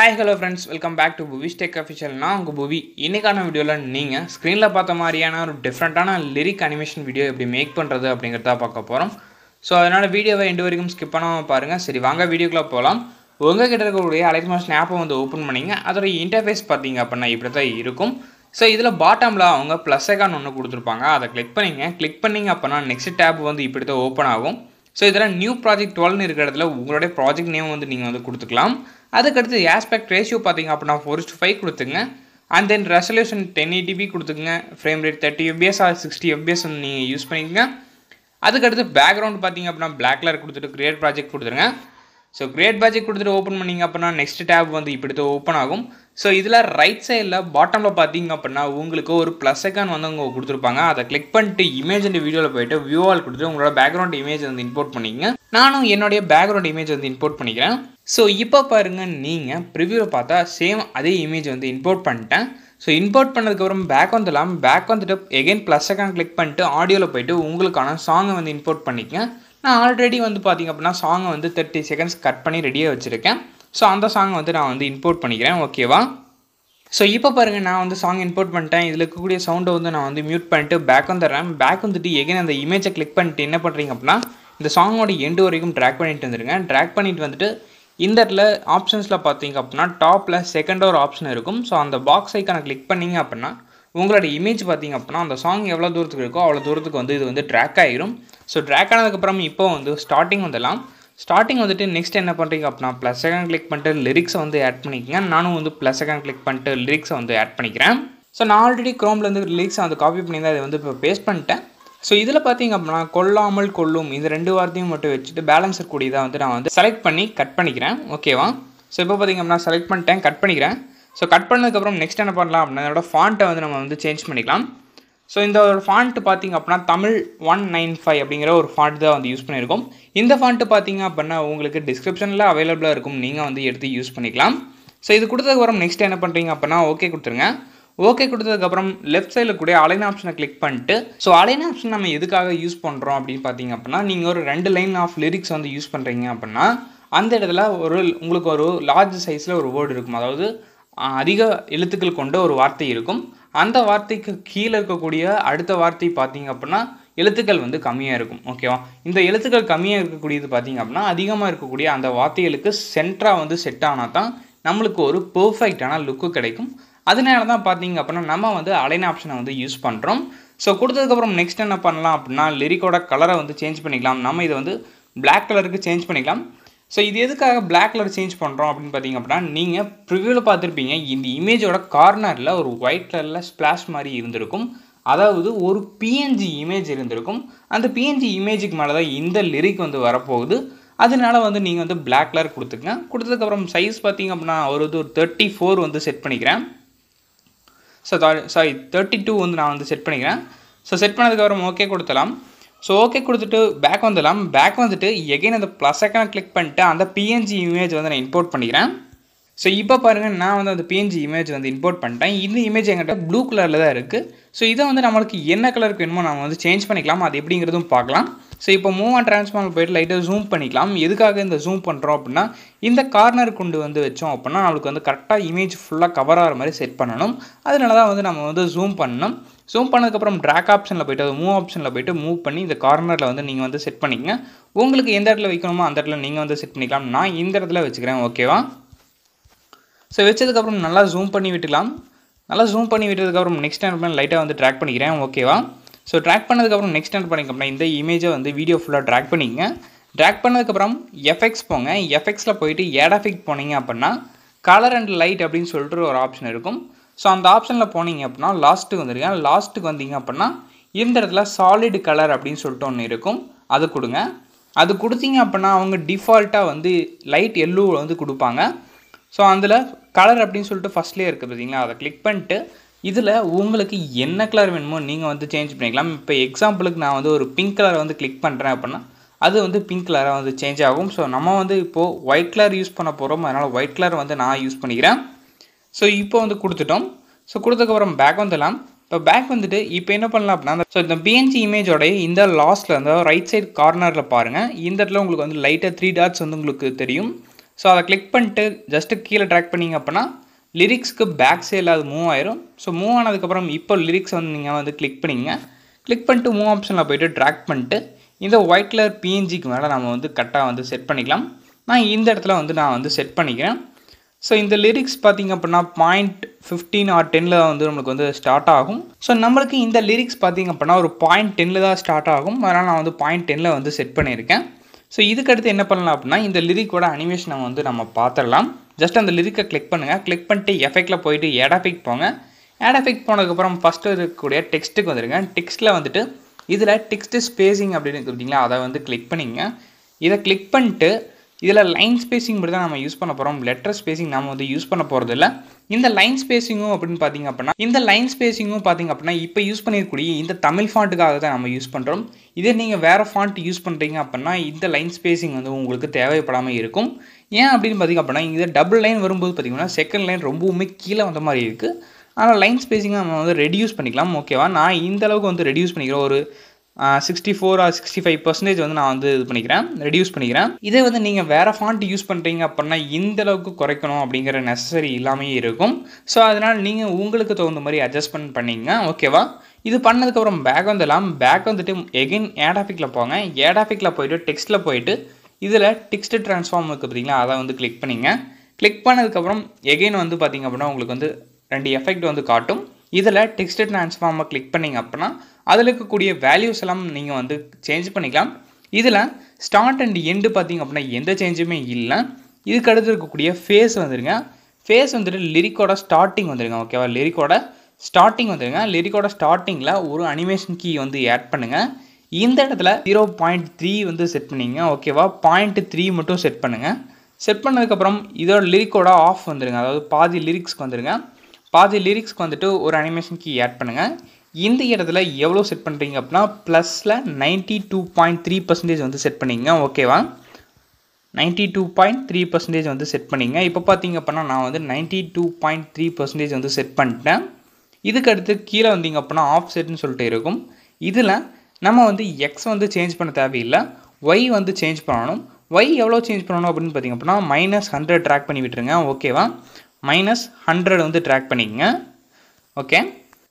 hi hello friends welcome back to Stack Tech நான் உங்கள் புவி இன்றைக்கான வீடியோவில் நீங்கள் ஸ்க்ரீனில் பார்த்த மாதிரியான ஒரு டிஃப்ரெண்ட்டான லிரிக் அனிமேஷன் வீடியோ எப்படி மேக் பண்ணுறது அப்படிங்கிறத பார்க்க போகிறோம் ஸோ அதனால் வீடியோவை எண்டு வரைக்கும் ஸ்கிப் பண்ணாமல் பாருங்கள் சரி வாங்க வீடியோக்குள்ளே போகலாம் உங்கள் கிட்ட இருக்கக்கூடிய அலைக்மாஸ் ஆப்பை வந்து ஓப்பன் பண்ணிங்க அதோடய இன்டர்ஃபேஸ் பார்த்தீங்க அப்படின்னா இப்படி தான் இருக்கும் ஸோ இதில் பாட்டமில் அவங்க ப்ளஸ் ஐக்கான் ஒன்று கொடுத்துருப்பாங்க அதை கிளிக் பண்ணிங்க கிளிக் பண்ணிங்க அப்படின்னா நெக்ஸ்ட் டேப் வந்து இப்படி தான் ஓப்பன் ஆகும் ஸோ இதில் நியூ ப்ராஜெக்ட் டுவெல்னு இருக்கிற இடத்துல உங்களுடைய ப்ராஜெக்ட் நேம் வந்து நீங்கள் வந்து கொடுத்துக்கலாம் அதுக்கடுத்து ஆஸ்பெக்ட் ரேஷியோ பார்த்தீங்க அப்படின்னா ஃபோர் ஃபைவ் கொடுத்துங்க and then resolution ten eighty P கொடுத்துங்க frame rate thirty FPS or sixty FPS வந்து நீங்கள் யூஸ் பண்ணிக்கங்க அதுக்கடுத்து பேக்ரவுண்ட் பார்த்தீங்க அப்படின்னா பிளாக் கலர் கொடுத்துட்டு கிரியேட் ப்ராஜெக்ட் கொடுத்துருங்க ஸோ கிரியேட் ப்ராஜெக்ட் கொடுத்துட்டு ஓப்பன் பண்ணிங்க அப்படின்னா நெக்ஸ்ட் டேப் வந்து இப்படி தான் ஓப்பன் ஆகும் ஸோ இதில் ரைட் சைடில் பாட்டமில் பார்த்தீங்க அப்படின்னா உங்களுக்கு ஒரு ப்ளஸ் அக்கான் வந்து அவங்க கொடுத்துருப்பாங்க அதை கிளிக் பண்ணிட்டு இமேஜ் அண்ட் வீடியோவில் போயிட்டு வியூ ஆல் கொடுத்துட்டு உங்களோட பேக்ரவுண்ட் இமேஜ் வந்து இம்போர்ட் பண்ணிக்கங்க நானும் என்னுடைய பேக்ரவுண்ட் இமேஜ் வந்து இம்போர்ட் பண்ணிக்கிறேன் ஸோ இப்போ பாருங்கள் நீங்கள் ப்ரிவியூவில் பார்த்தா சேம் அதே இமேஜ் வந்து இம்போர்ட் பண்ணிட்டேன் ஸோ இம்போர்ட் பண்ணதுக்கப்புறம் பேக் வந்துடலாம் பேக் வந்துட்டு எகைன் ப்ளஸ் அக்கான் கிளிக் பண்ணிட்டு ஆடியோவில் போயிட்டு உங்களுக்கான சாங்கை வந்து இம்போர்ட் பண்ணிக்கங்க நான் ஆல்ரெடி வந்து பார்த்திங்க அப்படின்னா சாங்கை வந்து தேர்ட்டி செகண்ட்ஸ் கட் பண்ணி ரெடியாக வச்சுருக்கேன் ஸோ அந்த சாங் வந்து நான் வந்து இம்போர்ட் பண்ணிக்கிறேன் ஓகேவா ஸோ இப்போ பாருங்கள் நான் வந்து சாங் இம்போர்ட் பண்ணிட்டேன் இதில் இருக்கக்கூடிய சவுண்டை வந்து நான் வந்து மியூட் பண்ணிட்டு பேக் வந்துடுறேன் பேக் வந்துட்டு எகைன் அந்த இமேஜை கிளிக் பண்ணிட்டு என்ன பண்ணுறீங்க அப்படின்னா இந்த சாங்கோட எண்டு வரைக்கும் ட்ராக் பண்ணிட்டு வந்துருங்க ட்ராக் பண்ணிட்டு வந்துட்டு இந்த இடத்துல ஆப்ஷன்ஸில் பார்த்தீங்க அப்படின்னா டாப்பில் செகண்ட் ஒரு ஆப்ஷன் இருக்கும் ஸோ அந்த பாக்ஸ் ஐக்கான கிளிக் பண்ணிங்க அப்படின்னா உங்களோட இமேஜ் பார்த்தீங்க அப்படின்னா அந்த சாங் எவ்வளோ தூரத்துக்கு இருக்கோ அவ்வளோ தூரத்துக்கு வந்து இது வந்து ட்ராக் ஆகிரும் ஸோ ட்ராக் ஆனதுக்கப்புறம் இப்போ வந்து ஸ்டார்டிங் வந்துடலாம் ஸ்டார்டிங் வந்துட்டு நெக்ஸ்ட் என்ன பண்ணுறீங்க அப்படின்னா ப்ளஸ் செகண்ட் கிளிக் பண்ணிட்டு லிரிக்ஸை வந்து ஆட் பண்ணிக்கங்க நானும் வந்து ப்ளஸ் செகண்ட் கிளிக் பண்ணிட்டு லிரிக்ஸை வந்து ஆட் பண்ணிக்கிறேன் ஸோ நான் ஆல்ரெடி க்ரோம்லேருந்து லிரிக்ஸை வந்து காப்பி பண்ணியிருந்தேன் அதை வந்து இப்போ பேஸ்ட் பண்ணிட்டேன் ஸோ இதில் பார்த்தீங்க அப்படின்னா கொல்லாமல் கொள்ளும் இந்த ரெண்டு வார்த்தையும் மட்டும் வச்சுட்டு பேலன்ஸ் இருக்கக்கூடியதாக வந்து நான் வந்து செலக்ட் பண்ணி கட் பண்ணிக்கிறேன் ஓகேவா ஸோ இப்போ பார்த்திங்க அப்படின்னா செலக்ட் பண்ணிட்டேன் கட் பண்ணிக்கிறேன் ஸோ கட் பண்ணதுக்கப்புறம் நெக்ஸ்ட் என்ன பண்ணலாம் அப்படின்னா என்னோடய ஃபாண்ட்டை வந்து நம்ம வந்து சேஞ்ச் பண்ணிக்கலாம் ஸோ இந்த ஒரு ஃபாண்ட்டு பார்த்திங்க அப்படின்னா தமிழ் ஒன் நைன் ஃபைவ் அப்படிங்கிற ஒரு ஃபாண்ட் தான் வந்து யூஸ் பண்ணியிருக்கோம் இந்த ஃபாண்ட்டு பார்த்திங்க அப்படின்னா உங்களுக்கு டிஸ்கிரிப்ஷனில் அவைலபிளாக இருக்கும் நீங்கள் வந்து எடுத்து யூஸ் பண்ணிக்கலாம் ஸோ இது கொடுத்ததுக்கப்புறம் நெக்ஸ்ட் என்ன பண்ணுறீங்க அப்படின்னா ஓகே கொடுத்துருங்க ஓகே கொடுத்ததுக்கப்புறம் லெஃப்ட் சைடில் கூட அலைன் ஆப்ஷனை கிளிக் பண்ணிட்டு ஸோ அலைன் ஆப்ஷன் நம்ம எதுக்காக யூஸ் பண்ணுறோம் அப்படின்னு பார்த்தீங்க அப்படின்னா நீங்கள் ஒரு ரெண்டு லைன் ஆஃப் லிரிக்ஸ் வந்து யூஸ் பண்ணுறீங்க அப்படின்னா அந்த இடத்துல ஒரு உங்களுக்கு ஒரு லார்ஜ் சைஸில் ஒரு வேர்டு இருக்கும் அதாவது அதிக எழுத்துக்கள் கொண்ட ஒரு வார்த்தை இருக்கும் அந்த வார்த்தைக்கு கீழே இருக்கக்கூடிய அடுத்த வார்த்தை பார்த்தீங்க அப்படின்னா எழுத்துக்கள் வந்து கம்மியாக இருக்கும் ஓகேவா இந்த எழுத்துக்கள் கம்மியாக இருக்கக்கூடியது பார்த்தீங்க அப்படின்னா அதிகமாக இருக்கக்கூடிய அந்த வார்த்தைகளுக்கு சென்ட்ராக வந்து செட் ஆனால் தான் நம்மளுக்கு ஒரு பெர்ஃபெக்டான லுக்கு கிடைக்கும் அதனால தான் பார்த்தீங்க அப்படின்னா நம்ம வந்து அலைன் ஆப்ஷனை வந்து யூஸ் பண்ணுறோம் ஸோ கொடுத்ததுக்கப்புறம் நெக்ஸ்ட் என்ன பண்ணலாம் அப்படின்னா லிரிக்கோட கலரை வந்து சேஞ்ச் பண்ணிக்கலாம் நம்ம இதை வந்து பிளாக் கலருக்கு சேஞ்ச் பண்ணிக்கலாம் ஸோ இது எதுக்காக பிளாக் கலர் சேஞ்ச் பண்ணுறோம் அப்படின்னு பார்த்தீங்க அப்படின்னா நீங்கள் ப்ரிவியூவில் பார்த்துருப்பீங்க இந்த இமேஜோட கார்னரில் ஒரு ஒயிட் கலரில் ஸ்ப்ளாஷ் மாதிரி இருந்திருக்கும் அதாவது ஒரு பிஎன்ஜி இமேஜ் இருந்திருக்கும் அந்த பிஎன்ஜி இமேஜுக்கு மேலே தான் இந்த லிரிக் வந்து வரப்போகுது அதனால வந்து நீங்கள் வந்து பிளாக் கலர் கொடுத்துக்கங்க கொடுத்ததுக்கப்புறம் சைஸ் பார்த்தீங்க அப்படின்னா ஒரு இது ஒரு தேர்ட்டி ஃபோர் வந்து செட் பண்ணிக்கிறேன் ஸோ சாரி தேர்ட்டி டூ வந்து நான் வந்து செட் பண்ணிக்கிறேன் ஸோ செட் பண்ணதுக்கப்புறம் ஓகே கொடுத்தலாம் ஸோ ஓகே கொடுத்துட்டு பேக் வந்துடலாம் பேக் வந்துட்டு எகைன் அந்த ப்ளஸ் ஐக்கான கிளிக் பண்ணிட்டு அந்த பிஎன்ஜி இமேஜ் வந்து நான் இம்போர்ட் பண்ணிக்கிறேன் ஸோ இப்போ பாருங்கள் நான் வந்து அந்த பிஎன்ஜி இமேஜ் வந்து இம்போர்ட் பண்ணிட்டேன் இந்த இமேஜ் எங்கிட்ட ப்ளூ கலரில் தான் இருக்குது ஸோ இதை வந்து நம்மளுக்கு என்ன கலருக்கு வேணுமோ நம்ம வந்து சேஞ்ச் பண்ணிக்கலாம் அது எப்படிங்கிறதும் பார்க்கலாம் ஸோ இப்போ மூவ் அண்ட் ட்ரான்ஸ்ஃபார்ம் போய்ட்டு லைட்டாக ஜூம் பண்ணிக்கலாம் எதுக்காக இந்த ஜூம் பண்ணுறோம் அப்படின்னா இந்த கார்னர் கொண்டு வந்து வச்சோம் அப்படின்னா நம்மளுக்கு வந்து கரெக்டாக இமேஜ் ஃபுல்லாக கவர் ஆகிற மாதிரி செட் பண்ணணும் அதனால தான் வந்து நம்ம வந்து ஜூம் பண்ணணும் ஸூம் பண்ணதுக்கப்புறம் ட்ராக் ஆப்ஷனில் போய்ட்டு அது மூவ் ஆப்ஷனில் போய்ட்டு மூவ் பண்ணி இந்த கார்னரில் வந்து நீங்கள் வந்து செட் பண்ணிக்கங்க உங்களுக்கு எந்த இடத்துல வைக்கணுமோ அந்த இடத்துல நீங்கள் வந்து செட் பண்ணிக்கலாம் நான் இந்த இடத்துல வச்சுக்கிறேன் ஓகேவா ஸோ வச்சதுக்கப்புறம் நல்லா ஜூம் பண்ணி விட்டுக்கலாம் நல்லா ஜூம் பண்ணி விட்டதுக்கப்புறம் நெக்ஸ்ட் பண்ணி லைட்டாக வந்து ட்ராக் பண்ணிக்கிறேன் ஓகேவா ஸோ ட்ராக் பண்ணதுக்கப்புறம் நெக்ஸ்ட் ஹேண்ட் பண்ணிக்கப்படனா இந்த இமேஜை வந்து வீடியோ ஃபுல்லாக ட்ராக் பண்ணிக்கங்க ட்ராக் பண்ணதுக்கப்புறம் எஃப்எக்ஸ் போங்க எஃப்எக்ஸில் போயிட்டு ஏடாஃபிக் போனீங்க அப்படின்னா கலர் அண்ட் லைட் அப்படின்னு சொல்லிட்டு ஒரு ஆப்ஷன் இருக்கும் ஸோ அந்த ஆப்ஷனில் போனீங்க அப்படின்னா லாஸ்ட்டுக்கு வந்துருக்கேன் லாஸ்ட்டுக்கு வந்தீங்க அப்படின்னா இந்த இடத்துல சாலிடு கலர் அப்படின்னு சொல்லிட்டு ஒன்று இருக்கும் அது கொடுங்க அது கொடுத்தீங்க அப்படின்னா அவங்க டிஃபால்ட்டாக வந்து லைட் எல்லோவில் வந்து கொடுப்பாங்க ஸோ அதில் கலர் அப்படின்னு சொல்லிட்டு ஃபஸ்ட்லேயே இருக்குது பார்த்தீங்களா அதை கிளிக் பண்ணிட்டு இதில் உங்களுக்கு என்ன கலர் வேணுமோ நீங்கள் வந்து சேஞ்ச் பண்ணிக்கலாம் இப்போ எக்ஸாம்பிளுக்கு நான் வந்து ஒரு பிங்க் கலரை வந்து கிளிக் பண்ணுறேன் அப்படின்னா அது வந்து பிங்க் கலராக வந்து சேஞ்ச் ஆகும் ஸோ நம்ம வந்து இப்போது ஒயிட் கலர் யூஸ் பண்ண போகிறோம் அதனால் ஒயிட் கலர் வந்து நான் யூஸ் பண்ணிக்கிறேன் ஸோ இப்போ வந்து கொடுத்துட்டோம் ஸோ கொடுத்ததுக்கப்புறம் பேக் வந்துடலாம் இப்போ பேக் வந்துட்டு இப்போ என்ன பண்ணலாம் அப்படின்னா ஸோ இந்த பிஎன்ஜி இமேஜோடைய இந்த லாஸ்ட்டில் இருந்தால் ரைட் சைட் கார்னரில் பாருங்கள் இந்த இடத்துல உங்களுக்கு வந்து லைட்டாக த்ரீ டாட்ஸ் வந்து உங்களுக்கு தெரியும் ஸோ அதை கிளிக் பண்ணிட்டு ஜஸ்ட்டு கீழே ட்ராக் பண்ணிங்க அப்படின்னா லிரிக்ஸ்க்கு பேக் சைடில் அது மூவ் ஆயிரும் ஸோ மூவ் ஆனதுக்கப்புறம் இப்போ லிரிக்ஸ் வந்து நீங்கள் வந்து கிளிக் பண்ணிங்க கிளிக் பண்ணிட்டு மூவ் ஆப்ஷனில் போய்ட்டு ட்ராக் பண்ணிட்டு இந்த ஒயிட் கலர் பிஎன்ஜிக்கு மேலே நம்ம வந்து கரெக்டாக வந்து செட் பண்ணிக்கலாம் நான் இந்த இடத்துல வந்து நான் வந்து செட் பண்ணிக்கிறேன் ஸோ இந்த லிரிக்ஸ் பார்த்திங்க அப்படின்னா பாயிண்ட் ஃபிஃப்டீன் ஆர் டெனில் வந்து நம்மளுக்கு வந்து ஸ்டார்ட் ஆகும் ஸோ நம்மளுக்கு இந்த லிரிக்ஸ் பார்த்திங்க அப்படின்னா ஒரு பாயிண்ட் டென்னில் தான் ஸ்டார்ட் ஆகும் அதனால் நான் வந்து பாயிண்ட் டெனில் வந்து செட் பண்ணியிருக்கேன் ஸோ இதுக்கடுத்து என்ன பண்ணலாம் அப்படின்னா இந்த லிரிக்கோட அனிமேஷனை வந்து நம்ம பார்த்துடலாம் ஜஸ்ட் அந்த லிரிக்கை கிளிக் பண்ணுங்கள் கிளிக் பண்ணிட்டு எஃபெக்டில் போயிட்டு ஏடாஃபிக் போங்க எடாஃபிக் போனதுக்கப்புறம் ஃபஸ்ட்டு இருக்கக்கூடிய டெக்ஸ்ட்டுக்கு வந்துருங்க டெக்ஸ்ட்டில் வந்துட்டு இதில் டெக்ஸ்ட்டு ஸ்பேசிங் அப்படின்னு கொடுத்தீங்களா அதை வந்து கிளிக் பண்ணிங்க இதை கிளிக் பண்ணிட்டு இதில் லைன் ஸ்பேசிங் மட்டும் தான் நம்ம யூஸ் பண்ண போகிறோம் லெட்டர் ஸ்பேசிங் நம்ம வந்து யூஸ் பண்ண போகிறது இல்லை இந்த லைன் ஸ்பேசிங்கும் அப்படின்னு பார்த்தீங்க அப்படின்னா இந்த லைன் ஸ்பேசிங்கும் பார்த்தீங்க அப்படின்னா இப்போ யூஸ் பண்ணியிருக்கூடிய இந்த தமிழ் ஃபாண்ட்டுக்காக தான் நம்ம யூஸ் பண்ணுறோம் இதே நீங்கள் வேறு ஃபாண்ட் யூஸ் பண்ணுறீங்க அப்படின்னா இந்த லைன் ஸ்பேசிங் வந்து உங்களுக்கு தேவைப்படாமல் இருக்கும் ஏன் அப்படின்னு பார்த்தீங்க அப்படின்னா இங்கே டபுள் லைன் வரும்போது பார்த்திங்கன்னா செகண்ட் லைன் ரொம்பவுமே கீழே வந்த மாதிரி இருக்குது ஆனால் லைன் ஸ்பேசிங்கை நம்ம வந்து ரெடியூஸ் பண்ணிக்கலாம் ஓகேவா நான் இந்த அளவுக்கு வந்து ரெடியூஸ் பண்ணிக்கிறேன் ஒரு sixty four or sixty five percentage வந்து நான் வந்து இது பண்ணிக்கிறேன் ரெடியூஸ் பண்ணிக்கிறேன் இதே வந்து நீங்கள் வேறு ஃபாண்ட் யூஸ் பண்ணுறீங்க அப்படின்னா இந்த அளவுக்கு குறைக்கணும் அப்படிங்கிற நெசசரி இல்லாமே இருக்கும் ஸோ அதனால் நீங்கள் உங்களுக்கு தகுந்த மாதிரி அட்ஜஸ்ட்மெண்ட் பண்ணிங்க ஓகேவா இது பண்ணதுக்கப்புறம் பேக் வந்துடலாம் பேக் வந்துட்டு எகெயின் ஏடாஃபிக்கில் போங்க ஏடாஃபிக்கில் போயிட்டு டெக்ஸ்ட்டில் போயிட்டு இதில் டெக்ஸ்ட் ட்ரான்ஸ்ஃபார்ம் இருக்குது பார்த்தீங்களா அதை வந்து கிளிக் பண்ணிங்க கிளிக் பண்ணதுக்கப்புறம் எகெயின் வந்து பார்த்தீங்க அப்படின்னா உங்களுக்கு வந்து ரெண்டு எஃபெக்ட் வந்து காட்டும் இதில் டெக்ஸ்ட் ட்ரான்ஸ்ஃபார்மை கிளிக் பண்ணிங்க அப்படின்னா அதில் இருக்கக்கூடிய வேல்யூஸ் எல்லாம் நீங்கள் வந்து சேஞ்ச் பண்ணிக்கலாம் இதில் ஸ்டார்ட் அண்ட் எண்டு பார்த்திங்க அப்படின்னா எந்த சேஞ்சுமே இல்லை இதுக்கு இருக்கக்கூடிய ஃபேஸ் வந்துருங்க ஃபேஸ் வந்துட்டு லிரிக்கோட ஸ்டார்டிங் வந்துருங்க ஓகேவா லிரிக்கோட ஸ்டார்டிங் வந்துருங்க லிரிக்கோட ஸ்டார்டிங்கில் ஒரு அனிமேஷன் கீ வந்து ஆட் பண்ணுங்கள் இந்த இடத்துல ஜீரோ பாயிண்ட் த்ரீ வந்து செட் பண்ணிங்க ஓகேவா பாயிண்ட் த்ரீ மட்டும் செட் பண்ணுங்கள் செட் பண்ணதுக்கப்புறம் இதோட லிரிக்கோட ஆஃப் வந்துருங்க அதாவது பாதி லிரிக்ஸ்க்கு வந்துருங்க பாதி லிரிக்ஸ்க்கு வந்துட்டு ஒரு அனிமேஷன் கீ ஆட் பண்ணுங்கள் இந்த இடத்துல எவ்வளோ செட் பண்ணுறீங்க அப்படின்னா ப்ளஸில் ninety two point three percentage வந்து செட் பண்ணிங்க ஓகேவா ninety two point three percentage வந்து செட் பண்ணிங்க இப்போ பார்த்தீங்க அப்படின்னா நான் வந்து ninety two point three percentage வந்து செட் பண்ணிட்டேன் இதுக்கு அடுத்து கீழே வந்தீங்க அப்படின்னா ஆஃப் செட்னு சொல்லிட்டு இருக்கும் இதில் நம்ம வந்து எக்ஸ் வந்து சேஞ்ச் பண்ண தேவையில்லை ஒய் வந்து சேஞ்ச் பண்ணணும் ஒய் எவ்வளோ சேஞ்ச் பண்ணணும் அப்படின்னு பார்த்தீங்க அப்படின்னா மைனஸ் ஹண்ட்ரட் ட்ராக் பண்ணி விட்டுருங்க ஓகேவா மைனஸ் ஹண்ட்ரட் வந்து ட்ராக் பண்ணிக்கங்க ஓகே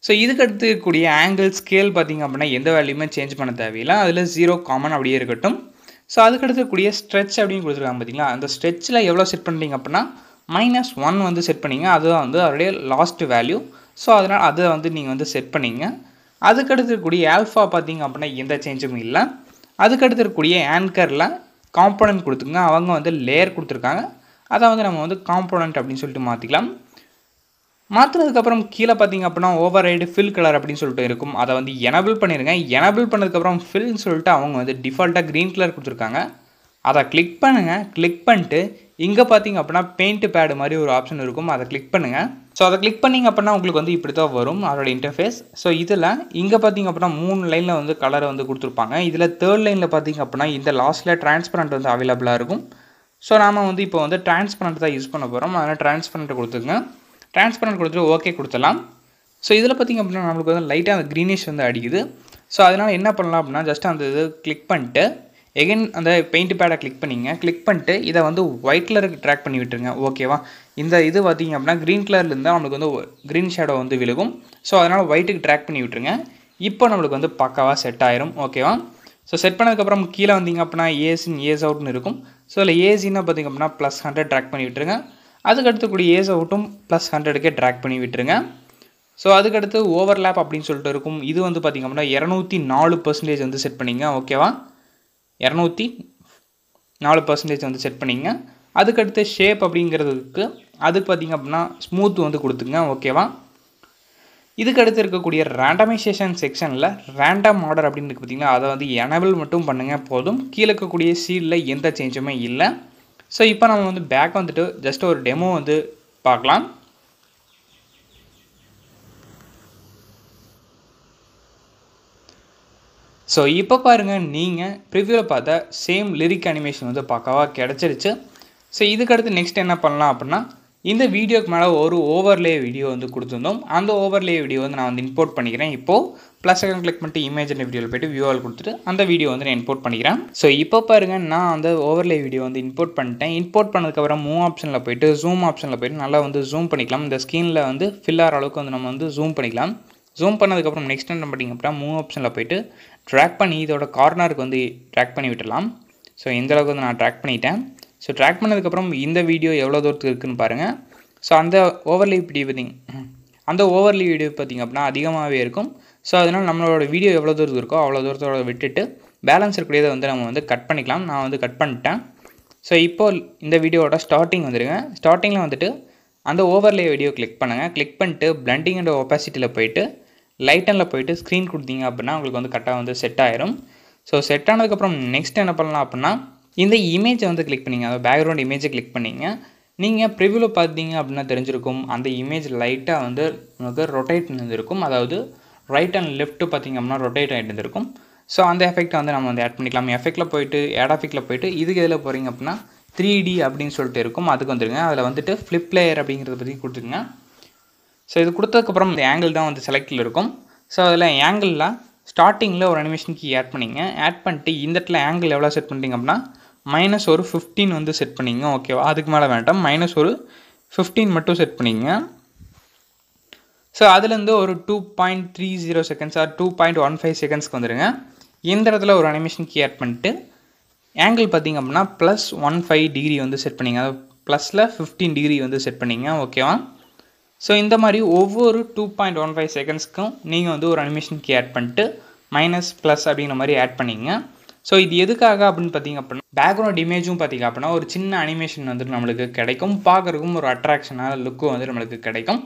ஸோ இதுக்கு அடுத்துக்கூடிய ஆங்கிள் ஸ்கேல் பார்த்திங்க அப்படின்னா எந்த வேல்யூமே சேஞ்ச் பண்ண தேவையில்லை அதில் ஜீரோ காமன் அப்படியே இருக்கட்டும் ஸோ அதுக்கு கூடிய ஸ்ட்ரெச் அப்படின்னு கொடுத்துருக்காங்க பார்த்தீங்களா அந்த ஸ்ட்ரெச்சில் எவ்வளோ செட் பண்ணுறீங்க அப்படின்னா மைனஸ் ஒன் வந்து செட் பண்ணிங்க அதுதான் வந்து அவருடைய லாஸ்ட் வேல்யூ ஸோ அதனால் அதை வந்து நீங்கள் வந்து செட் பண்ணிங்க அதுக்கடுத்து இருக்கக்கூடிய ஆல்ஃபா பார்த்திங்க அப்படின்னா எந்த சேஞ்சும் இல்லை அதுக்கடுத்து இருக்கக்கூடிய ஆங்கரில் காம்போனன்ட் கொடுத்துங்க அவங்க வந்து லேயர் கொடுத்துருக்காங்க அதை வந்து நம்ம வந்து காம்போனன்ட் அப்படின்னு சொல்லிட்டு மாற்றிக்கலாம் மாற்றினதுக்கப்புறம் கீழே பார்த்தீங்க அப்படின்னா ஓவர் ரைடு ஃபில் கலர் அப்படின்னு சொல்லிட்டு இருக்கும் அதை வந்து எனபிள் பண்ணிடுங்க எனபிள் பண்ணதுக்கப்புறம் ஃபில்னு சொல்லிட்டு அவங்க வந்து டிஃபால்ட்டாக க்ரீன் கலர் கொடுத்துருக்காங்க அதை கிளிக் பண்ணுங்கள் கிளிக் பண்ணிட்டு இங்கே பார்த்தீங்க அப்படின்னா பெயிண்ட் பேடு மாதிரி ஒரு ஆப்ஷன் இருக்கும் அதை கிளிக் பண்ணுங்கள் ஸோ அதை கிளிக் பண்ணிங்க அப்படின்னா உங்களுக்கு வந்து இப்படி தான் வரும் அதோட இன்டர்ஃபேஸ் ஸோ இதில் இங்கே பார்த்தீங்க அப்படின்னா மூணு லைனில் வந்து கலரை வந்து கொடுத்துருப்பாங்க இதில் தேர்ட் லைனில் பார்த்தீங்க அப்படின்னா இந்த லாஸ்ட்டில் டிரான்ஸ்பரண்ட் வந்து அவைலபிளாக இருக்கும் ஸோ நாம் வந்து இப்போ வந்து டிரான்ஸ்பரண்ட் தான் யூஸ் பண்ண போகிறோம் அதனால் டிரான்ஸ்பரண்ட் கொடுத்துங்க டிரான்ஸ்பரண்ட் கொடுத்துட்டு ஓகே கொடுத்துடலாம் ஸோ இதில் பார்த்திங்க அப்படின்னா நம்மளுக்கு வந்து லைட்டாக அந்த க்ரீனிஷ் வந்து அடிக்குது ஸோ அதனால் என்ன பண்ணலாம் அப்படின்னா ஜஸ்ட் அந்த இது கிளிக் பண்ணிட்டு எகைன் அந்த பெயிண்ட் பேடை கிளிக் பண்ணிங்க கிளிக் பண்ணிட்டு இதை வந்து ஒயிட் கலருக்கு ட்ராக் பண்ணி விட்டுருங்க ஓகேவா இந்த இது பார்த்திங்க அப்படின்னா க்ரீன் கலரில் இருந்தால் நம்மளுக்கு வந்து க்ரீன் ஷேடோ வந்து விழுகும் ஸோ அதனால் ஒயிட்டுக்கு ட்ராக் பண்ணி விட்டுருங்க இப்போ நம்மளுக்கு வந்து பக்காவாக செட் ஆயிரும் ஓகேவா ஸோ செட் பண்ணதுக்கப்புறம் கீழே வந்தீங்க அப்படின்னா இன் ஏஸ் அவுட்னு இருக்கும் ஸோ இல்லை ஏசின்னா பார்த்திங்க அப்படின்னா ப்ளஸ் ஹண்ட்ரட் ட்ராக் பண்ணி விட்டுருங்க அதுக்கடுத்துக்கூடிய ஏஸ் அவுட்டும் ப்ளஸ் ஹண்ட்ரடுக்கே ட்ராக் பண்ணி விட்டுருங்க ஸோ அதுக்கடுத்து ஓவர்லேப் அப்படின்னு சொல்லிட்டு இருக்கும் இது வந்து பார்த்திங்க அப்படின்னா இரநூத்தி நாலு பர்சன்டேஜ் வந்து செட் பண்ணிங்க ஓகேவா இரநூத்தி நாலு பர்சன்டேஜ் வந்து செட் பண்ணிங்க அதுக்கடுத்து ஷேப் அப்படிங்கிறதுக்கு அதுக்கு பார்த்திங்க அப்படின்னா ஸ்மூத் வந்து கொடுத்துங்க ஓகேவா இதுக்கடுத்து இருக்கக்கூடிய ரேண்டமைசேஷன் செக்ஷனில் ரேண்டம் ஆர்டர் அப்படின்னு இருக்கு பார்த்திங்கன்னா அதை வந்து எனபிள் மட்டும் பண்ணுங்கள் போதும் கீழே இருக்கக்கூடிய சீலில் எந்த சேஞ்சுமே இல்லை ஸோ இப்போ நம்ம வந்து பேக் வந்துட்டு ஜஸ்ட் ஒரு டெமோ வந்து பார்க்கலாம் ஸோ இப்போ பாருங்கள் நீங்கள் ப்ரிவியூவில் பார்த்தா சேம் லிரிக் அனிமேஷன் வந்து பக்காவாக கிடச்சிருச்சு ஸோ இதுக்கடுத்து நெக்ஸ்ட் என்ன பண்ணலாம் அப்படின்னா இந்த வீடியோக்கு மேலே ஒரு ஓவர்லே வீடியோ வந்து கொடுத்துருந்தோம் அந்த ஓவர்லே வீடியோ வந்து நான் வந்து இம்போர்ட் பண்ணிக்கிறேன் இப்போது ப்ளஸ் செகண்ட் கிளிக் பண்ணிட்டு இமேஜ் அண்ட் வீடியோவில் போய்ட்டு வியூவால் கொடுத்துட்டு அந்த வீடியோ வந்து நான் இம்போர்ட் பண்ணிக்கிறேன் ஸோ இப்போ பாருங்க நான் அந்த ஓவர்லே வீடியோ வந்து இம்போர்ட் பண்ணிட்டேன் இம்போர்ட் பண்ணதுக்கப்புறம் மூவ் ஆப்ஷனில் போயிட்டு ஜூம் ஆப்ஷனில் போயிட்டு நல்லா வந்து ஜூம் பண்ணிக்கலாம் இந்த ஸ்க்ரீனில் வந்து ஃபில் ஆகிற அளவுக்கு வந்து நம்ம வந்து ஜூம் பண்ணிக்கலாம் ஜூம் பண்ணதுக்கப்புறம் நெக்ஸ்ட் என்ன பண்ணிங்க அப்படின்னா மூவ் ஆப்ஷனில் போயிட்டு ட்ராக் பண்ணி இதோட கார்னருக்கு வந்து ட்ராக் பண்ணி விட்டுடலாம் ஸோ இந்த அளவுக்கு வந்து நான் ட்ராக் பண்ணிட்டேன் ஸோ ட்ராக் பண்ணதுக்கப்புறம் இந்த வீடியோ எவ்வளோ தூரத்துக்கு இருக்குன்னு பாருங்கள் ஸோ அந்த ஓவர்லீவ் வீடியோ பார்த்திங்க அந்த ஓவர்லீவ் வீடியோ பார்த்திங்க அப்படின்னா அதிகமாகவே இருக்கும் ஸோ அதனால் நம்மளோட வீடியோ எவ்வளோ தூரத்துக்கு இருக்கோ அவ்வளோ தூரத்தோட விட்டுட்டு பேலன்ஸ் இருக்கக்கூடியதை வந்து நம்ம வந்து கட் பண்ணிக்கலாம் நான் வந்து கட் பண்ணிட்டேன் ஸோ இப்போது இந்த வீடியோவோட ஸ்டார்டிங் வந்துடுங்க ஸ்டார்டிங்கில் வந்துட்டு அந்த ஓவர்லே வீடியோ கிளிக் பண்ணுங்கள் கிளிக் பண்ணிட்டு பிளண்டிங் அண்ட் ஒப்பாசிட்டியில் போயிட்டு லைட்டனில் போயிட்டு ஸ்க்ரீன் கொடுத்தீங்க அப்படின்னா உங்களுக்கு வந்து கரெக்டாக வந்து செட் ஆயிரும் ஸோ செட் ஆனதுக்கப்புறம் நெக்ஸ்ட் என்ன பண்ணலாம் அப்படின்னா இந்த இமேஜை வந்து கிளிக் பண்ணிங்க அதாவது பேக்ரவுண்ட் இமேஜை கிளிக் பண்ணிங்க நீங்கள் ப்ரிவியூவில் பார்த்தீங்க அப்படின்னா தெரிஞ்சிருக்கும் அந்த இமேஜ் லைட்டாக வந்து உங்களுக்கு ரொட்டேட் இருந்திருக்கும் அதாவது ரைட் அண்ட் லெஃப்ட்டு அப்படின்னா ரொட்டேட் ஆகிட்டு இருந்திருக்கும் ஸோ அந்த எஃபெக்ட்டை வந்து நம்ம வந்து ஆட் பண்ணிக்கலாம் எஃபெக்டில் போயிட்டு ஆட் போயிட்டு இதுக்கு எதில் போகிறீங்க அப்படின்னா த்ரீ டி அப்படின்னு சொல்லிட்டு இருக்கும் அதுக்கு வந்துருங்க அதில் வந்துட்டு ஃப்ளிப் லேயர் அப்படிங்கிறத பற்றி கொடுத்துருங்க ஸோ இது கொடுத்ததுக்கப்புறம் இந்த ஆங்கிள் தான் வந்து செலக்டில் இருக்கும் ஸோ அதில் ஆங்கிளில் ஸ்டார்டிங்கில் ஒரு அனிமேஷனுக்கு ஆட் பண்ணிங்க ஆட் பண்ணிட்டு இந்த இடத்துல ஆங்கிள் எவ்வளோ செட் பண்ணிட்டீங்க அப்படின்னா மைனஸ் ஒரு ஃபிஃப்டீன் வந்து செட் பண்ணிங்க ஓகேவா அதுக்கு மேலே வேண்டாம் மைனஸ் ஒரு ஃபிஃப்டீன் மட்டும் செட் பண்ணிங்க ஸோ அதுலேருந்து ஒரு two point three zero seconds or two point one five செகண்ட்ஸ்க்கு வந்துடுங்க இந்த இடத்துல ஒரு அனிமேஷன் கீ ஆட் பண்ணிட்டு ஆங்கிள் பார்த்திங்க அப்படின்னா ப்ளஸ் ஒன் ஃபைவ் டிகிரி வந்து செட் பண்ணிங்க அதாவது ப்ளஸில் ஃபிஃப்டீன் டிகிரி வந்து செட் பண்ணிங்க ஓகேவா ஸோ இந்த மாதிரி ஒவ்வொரு டூ பாயிண்ட் ஒன் ஃபைவ் செகண்ட்ஸ்க்கும் நீங்கள் வந்து ஒரு அனிமேஷன் கீ ஆட் பண்ணிட்டு மைனஸ் ப்ளஸ் அப்படிங்கிற மாதிரி ஆட் பண்ணிங்க ஸோ இது எதுக்காக அப்படின்னு பார்த்தீங்க அப்படின்னா பேக்ரவுண்ட் இமேஜும் பார்த்தீங்க அப்படின்னா ஒரு சின்ன அனிமேஷன் வந்துட்டு நம்மளுக்கு கிடைக்கும் பார்க்குறதுக்கும் ஒரு அட்ராக்ஷனாக லுக்கும் வந்து நம்மளுக்கு கிடைக்கும்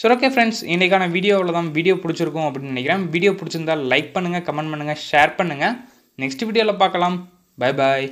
ஸோ ஓகே ஃப்ரெண்ட்ஸ் இன்றைக்கான வீடியோவில் தான் வீடியோ பிடிச்சிருக்கும் அப்படின்னு நினைக்கிறேன் வீடியோ பிடிச்சிருந்தால் லைக் பண்ணுங்கள் கமெண்ட் பண்ணுங்கள் ஷேர் பண்ணுங்கள் நெக்ஸ்ட் வீடியோவில் பார்க்கலாம் பை பாய்